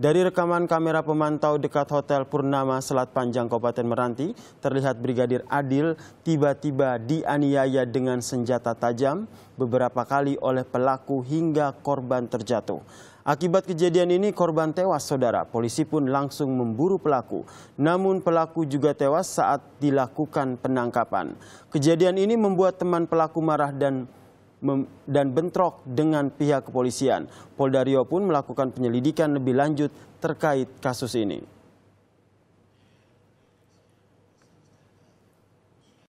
Dari rekaman kamera pemantau dekat Hotel Purnama Selat Panjang Kabupaten Meranti, terlihat Brigadir Adil tiba-tiba dianiaya dengan senjata tajam beberapa kali oleh pelaku hingga korban terjatuh. Akibat kejadian ini korban tewas saudara, polisi pun langsung memburu pelaku. Namun pelaku juga tewas saat dilakukan penangkapan. Kejadian ini membuat teman pelaku marah dan dan bentrok dengan pihak kepolisian. Polda Poldario pun melakukan penyelidikan lebih lanjut terkait kasus ini.